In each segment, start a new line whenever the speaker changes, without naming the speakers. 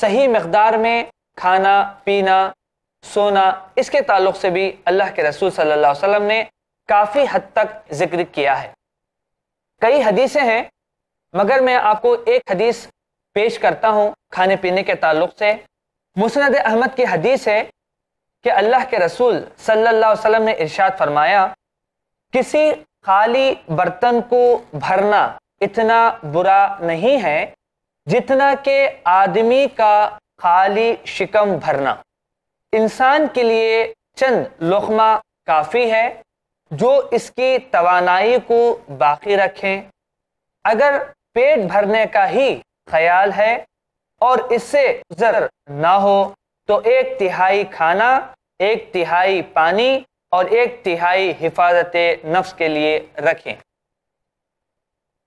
सही मकदार में खाना पीना सोना इसके ताल्लुक से भी अल्लाह के रसूल सल्लल्लाहु अलैहि वसल्लम ने काफ़ी हद तक जिक्र किया है कई हदीसें हैं मगर मैं आपको एक हदीस पेश करता हूँ खाने पीने के ताल्लुक से मुसनद अहमद की हदीस है कि अल्लाह के रसूल सल्लल्लाहु अलैहि वसल्लम ने इरशाद फरमाया किसी खाली बर्तन को भरना इतना बुरा नहीं है जितना के आदमी का खाली शिकम भरना इंसान के लिए चंद लुमा काफ़ी है जो इसकी तवानाई को बाकी रखें अगर पेट भरने का ही ख्याल है और इससे जर ना हो तो एक तिहाई खाना एक तिहाई पानी और एक तिहाई हिफाजत नफ्स के लिए रखें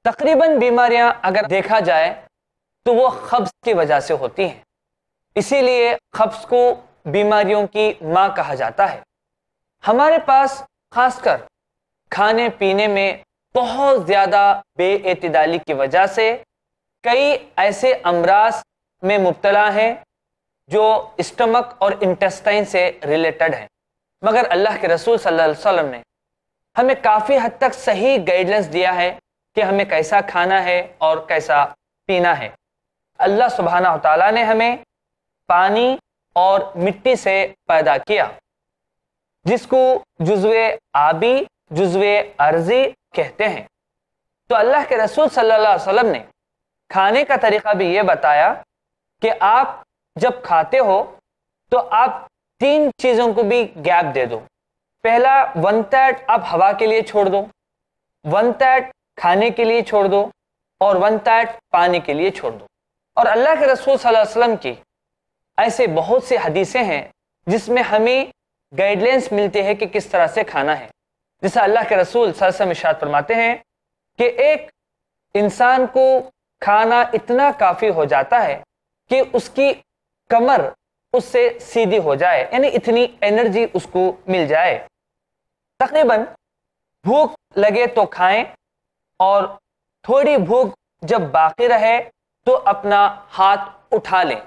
तकरीबन बीमारियां अगर देखा जाए तो वो खब्स की वजह से होती हैं इसीलिए खब्स को बीमारियों की माँ कहा जाता है हमारे पास खासकर खाने पीने में बहुत ज़्यादा बेतदाली की वजह से कई ऐसे अमराज में मुबतला हैं जो स्टमक और इंटेस्टाइन से रिलेटेड हैं मगर अल्लाह के रसूल सल्लल्लाहु अलैहि वसल्लम ने हमें काफ़ी हद तक सही गाइडलाइंस दिया है कि हमें कैसा खाना है और कैसा पीना है अल्लाह सुबहाना तला ने हमें पानी और मिट्टी से पैदा किया जिसको जुजवे आबी जुजवे अर्जी कहते हैं तो अल्लाह के रसूल सल्लल्लाहु अलैहि वसल्लम ने खाने का तरीका भी ये बताया कि आप जब खाते हो तो आप तीन चीज़ों को भी गैप दे दो पहला वन तैट आप हवा के लिए छोड़ दो वन तैट खाने के लिए छोड़ दो और वन तैट पानी के लिए छोड़ दो और अल्लाह के रसूल वसल्लम की ऐसे बहुत से हदीसें हैं जिसमें हमें गाइडलाइंस मिलते हैं कि किस तरह से खाना है जैसे अल्लाह के रसूल सरसम इशात फरमाते हैं कि एक इंसान को खाना इतना काफ़ी हो जाता है कि उसकी कमर उससे सीधी हो जाए यानी इतनी एनर्जी उसको मिल जाए तकरीबन भूख लगे तो खाएं और थोड़ी भूख जब बाकी रहे तो अपना हाथ उठा लें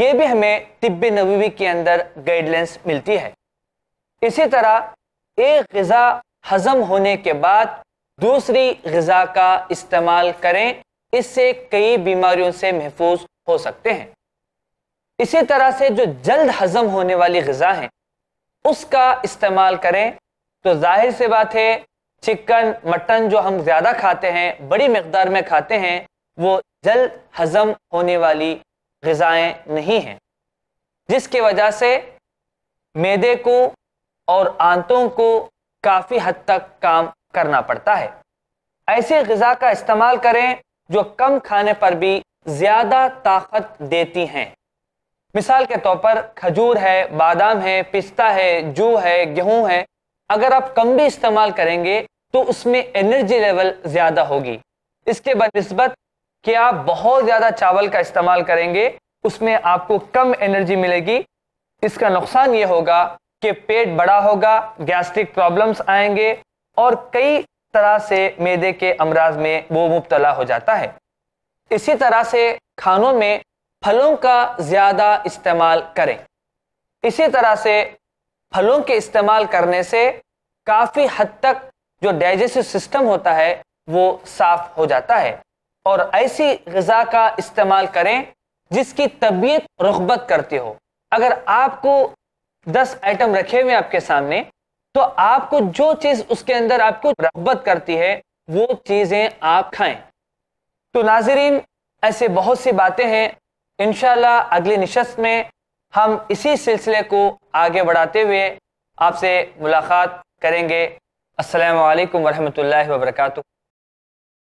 यह भी हमें तिब्बे नबी के अंदर गाइडलाइंस मिलती है इसी तरह एक गज़ा हज़म होने के बाद दूसरी गज़ा का इस्तेमाल करें इससे कई बीमारियों से महफूज हो सकते हैं इसी तरह से जो जल्द हज़म होने वाली गज़ा है उसका इस्तेमाल करें तो जाहिर सी बात है चिकन मटन जो हम ज़्यादा खाते हैं बड़ी मकदार में खाते हैं वो जल्द हजम होने वाली गज़ाएँ नहीं हैं जिसकी वजह से मैदे को और आंतों को काफ़ी हद तक काम करना पड़ता है ऐसी गज़ा का इस्तेमाल करें जो कम खाने पर भी ज़्यादा ताकत देती हैं मिसाल के तौर पर खजूर है बादाम है पिस्ता है जू है गेहूँ है अगर आप कम भी इस्तेमाल करेंगे तो उसमें एनर्जी लेवल ज़्यादा होगी इसके बनस्बत कि आप बहुत ज़्यादा चावल का इस्तेमाल करेंगे उसमें आपको कम एनर्जी मिलेगी इसका नुकसान ये होगा कि पेट बड़ा होगा गैस्ट्रिक प्रॉब्लम्स आएंगे और कई तरह से मैदे के अमराज में वो मुबतला हो जाता है इसी तरह से खानों में फलों का ज़्यादा इस्तेमाल करें इसी तरह से फलों के इस्तेमाल करने से काफ़ी हद तक जो डाइजेस्टिव सिस्टम होता है वो साफ हो जाता है और ऐसी गजा का इस्तेमाल करें जिसकी तबीयत रुखबत करती हो अगर आपको दस आइटम रखे हुए आपके सामने तो आपको जो चीज़ उसके अंदर आपको रुखबत करती है वो चीज़ें आप खाएं तो नाजरीन ऐसे बहुत सी बातें हैं इन अगली नशस्त में हम इसी सिलसिले को आगे बढ़ाते हुए आपसे मुलाकात करेंगे असलकम वरहमल वर्का